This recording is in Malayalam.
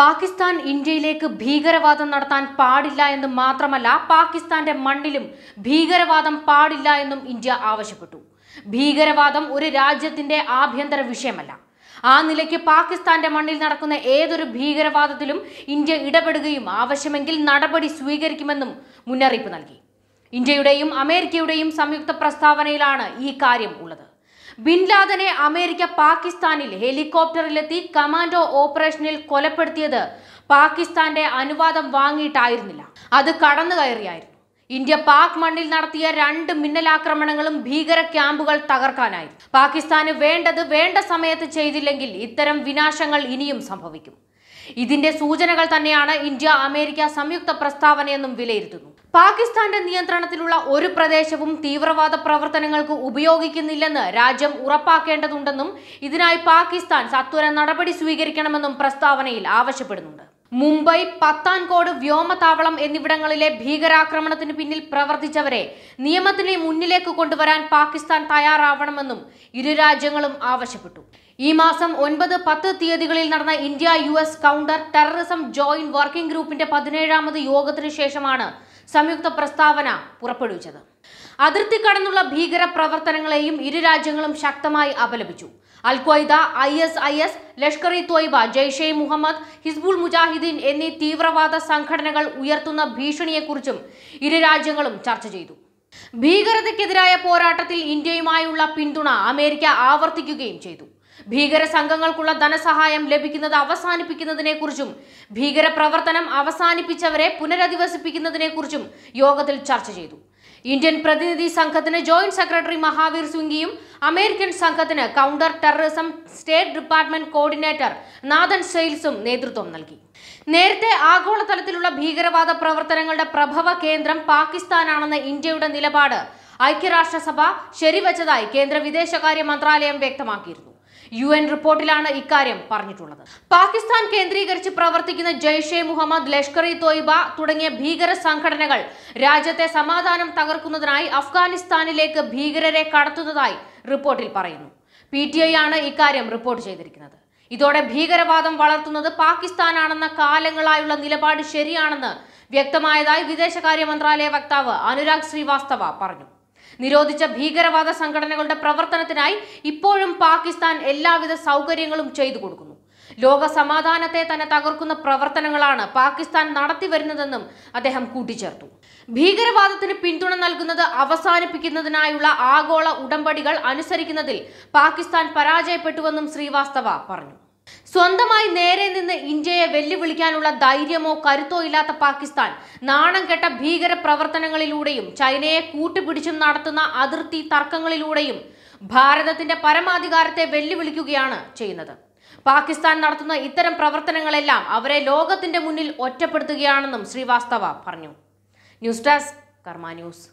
പാകിസ്ഥാൻ ഇന്ത്യയിലേക്ക് ഭീകരവാദം നടത്താൻ പാടില്ല എന്ന് മാത്രമല്ല പാകിസ്ഥാന്റെ മണ്ണിലും ഭീകരവാദം പാടില്ല എന്നും ഇന്ത്യ ആവശ്യപ്പെട്ടു ഭീകരവാദം ഒരു രാജ്യത്തിന്റെ ആഭ്യന്തര വിഷയമല്ല ആ നിലയ്ക്ക് പാകിസ്ഥാന്റെ മണ്ണിൽ നടക്കുന്ന ഏതൊരു ഭീകരവാദത്തിലും ഇന്ത്യ ഇടപെടുകയും ആവശ്യമെങ്കിൽ നടപടി സ്വീകരിക്കുമെന്നും മുന്നറിയിപ്പ് നൽകി ഇന്ത്യയുടെയും അമേരിക്കയുടെയും സംയുക്ത പ്രസ്താവനയിലാണ് ഈ കാര്യം ഉള്ളത് ബിൻലാദനെ അമേരിക്ക പാകിസ്ഥാനിൽ ഹെലികോപ്റ്ററിലെത്തി കമാൻഡോ ഓപ്പറേഷനിൽ കൊലപ്പെടുത്തിയത് പാകിസ്ഥാന്റെ അനുവാദം വാങ്ങിയിട്ടായിരുന്നില്ല അത് കടന്നു കയറിയായിരുന്നു ഇന്ത്യ പാക് മണ്ണിൽ നടത്തിയ രണ്ട് മിന്നലാക്രമണങ്ങളും ഭീകര ക്യാമ്പുകൾ തകർക്കാനായി പാകിസ്ഥാന് വേണ്ടത് വേണ്ട സമയത്ത് ചെയ്തില്ലെങ്കിൽ ഇത്തരം വിനാശങ്ങൾ ഇനിയും സംഭവിക്കും ഇതിന്റെ സൂചനകൾ തന്നെയാണ് ഇന്ത്യ അമേരിക്ക സംയുക്ത പ്രസ്താവനയെന്നും വിലയിരുത്തുന്നു പാകിസ്ഥാന്റെ നിയന്ത്രണത്തിലുള്ള ഒരു പ്രദേശവും തീവ്രവാദ പ്രവർത്തനങ്ങൾക്ക് ഉപയോഗിക്കുന്നില്ലെന്ന് രാജ്യം ഉറപ്പാക്കേണ്ടതുണ്ടെന്നും ഇതിനായി പാകിസ്ഥാൻ സത്വര നടപടി സ്വീകരിക്കണമെന്നും പ്രസ്താവനയിൽ ആവശ്യപ്പെടുന്നുണ്ട് മുംബൈ പത്താൻകോട് വ്യോമതാവളം എന്നിവിടങ്ങളിലെ ഭീകരാക്രമണത്തിന് പിന്നിൽ പ്രവർത്തിച്ചവരെ നിയമത്തിന് മുന്നിലേക്ക് കൊണ്ടുവരാൻ പാകിസ്ഥാൻ തയ്യാറാവണമെന്നും ഇരു രാജ്യങ്ങളും ആവശ്യപ്പെട്ടു ഈ മാസം ഒൻപത് പത്ത് തീയതികളിൽ നടന്ന India U S counter terrorism joint working ഗ്രൂപ്പിന്റെ പതിനേഴാമത് യോഗത്തിനു ശേഷമാണ് സംയുക്ത പ്രസ്താവന പുറപ്പെടുവിച്ചത് അതിർത്തി കടന്നുള്ള ഭീകര പ്രവർത്തനങ്ങളെയും ഇരു രാജ്യങ്ങളും ശക്തമായി അപലപിച്ചു Al Qaeda I S I S Lashkar e Taiba Jaish e Mohammed Hizbul Mujahideen എന്നീ തീവ്രവാദ സംഘടനകൾ ഉയർത്തുന്ന ഭീഷണിയെക്കുറിച്ചും ഇരു രാജ്യങ്ങളും ചർച്ച ചെയ്തു ഭീകരതയ്ക്കെതിരായ പോരാട്ടത്തിൽ ഇന്ത്യയുമായുള്ള പിന്തുണ അമേരിക്ക ആവർത്തിക്കുകയും ചെയ്തു ഭീകര സംഘങ്ങൾക്കുള്ള ധനസഹായം ലഭിക്കുന്നത് അവസാനിപ്പിക്കുന്നതിനെക്കുറിച്ചും ഭീകരപ്രവർത്തനം അവസാനിപ്പിച്ചവരെ പുനരധിവസിപ്പിക്കുന്നതിനെക്കുറിച്ചും യോഗത്തിൽ ചർച്ച ചെയ്തു ഇന്ത്യൻ പ്രതിനിധി സംഘത്തിന് ജോയിന്റ് സെക്രട്ടറി മഹാവീർ സിംഗിയും അമേരിക്കൻ സംഘത്തിന് counter terrorism state department coordinator Nathan സെയിൽസും നേതൃത്വം നൽകി നേരത്തെ ആഗോളതലത്തിലുള്ള ഭീകരവാദ പ്രവർത്തനങ്ങളുടെ പ്രഭവ കേന്ദ്രം പാകിസ്ഥാനാണെന്ന ഇന്ത്യയുടെ നിലപാട് ഐക്യരാഷ്ട്രസഭ ശരിവച്ചതായി കേന്ദ്ര വിദേശകാര്യ മന്ത്രാലയം വ്യക്തമാക്കിയിരുന്നു യു എൻ റിപ്പോർട്ടിലാണ് ഇക്കാര്യം പറഞ്ഞിട്ടുള്ളത് പാകിസ്ഥാൻ കേന്ദ്രീകരിച്ച് പ്രവർത്തിക്കുന്ന ജയ്ഷെ മുഹമ്മദ് ലഷ്കർ ഇ തോയിബ തുടങ്ങിയ ഭീകര സംഘടനകൾ രാജ്യത്തെ സമാധാനം തകർക്കുന്നതിനായി അഫ്ഗാനിസ്ഥാനിലേക്ക് ഭീകരരെ കടത്തുന്നതായി റിപ്പോർട്ടിൽ പറയുന്നു പി ടി ഐ ആണ് ഇക്കാര്യം റിപ്പോർട്ട് ചെയ്തിരിക്കുന്നത് ഇതോടെ ഭീകരവാദം വളർത്തുന്നത് പാകിസ്ഥാനാണെന്ന കാലങ്ങളായുള്ള നിലപാട് ശരിയാണെന്ന് വ്യക്തമായതായി വിദേശകാര്യ മന്ത്രാലയ വക്താവ് അനുരാഗ് ശ്രീവാസ്തവ പറഞ്ഞു നിരോധിച്ച ഭീകരവാദ സംഘടനകളുടെ പ്രവർത്തനത്തിനായി ഇപ്പോഴും പാകിസ്ഥാൻ എല്ലാവിധ സൗകര്യങ്ങളും ചെയ്തു കൊടുക്കുന്നു ലോക സമാധാനത്തെ തന്നെ തകർക്കുന്ന പ്രവർത്തനങ്ങളാണ് പാകിസ്ഥാൻ വരുന്നതെന്നും അദ്ദേഹം കൂട്ടിച്ചേർത്തു ഭീകരവാദത്തിന് പിന്തുണ നൽകുന്നത് അവസാനിപ്പിക്കുന്നതിനായുള്ള ആഗോള ഉടമ്പടികൾ അനുസരിക്കുന്നതിൽ പാകിസ്ഥാൻ പരാജയപ്പെട്ടുവെന്നും ശ്രീവാസ്തവ പറഞ്ഞു സ്വന്തമായി നേരെ വെല്ലുവിളിക്കാനുള്ള ധൈര്യമോ കരുത്തോ ഇല്ലാത്ത പാകിസ്ഥാൻ നാണം കെട്ട ഭീകര പ്രവർത്തനങ്ങളിലൂടെയും ചൈനയെ കൂട്ടുപിടിച്ചും നടത്തുന്ന അതിർത്തി തർക്കങ്ങളിലൂടെയും ഭാരതത്തിന്റെ പരമാധികാരത്തെ വെല്ലുവിളിക്കുകയാണ് ചെയ്യുന്നത് പാകിസ്ഥാൻ നടത്തുന്ന ഇത്തരം പ്രവർത്തനങ്ങളെല്ലാം അവരെ ലോകത്തിന്റെ മുന്നിൽ ഒറ്റപ്പെടുത്തുകയാണെന്നും ശ്രീവാസ്തവ പറഞ്ഞു ന്യൂസ് ഡെസ്ക് കർമ്മ ന്യൂസ്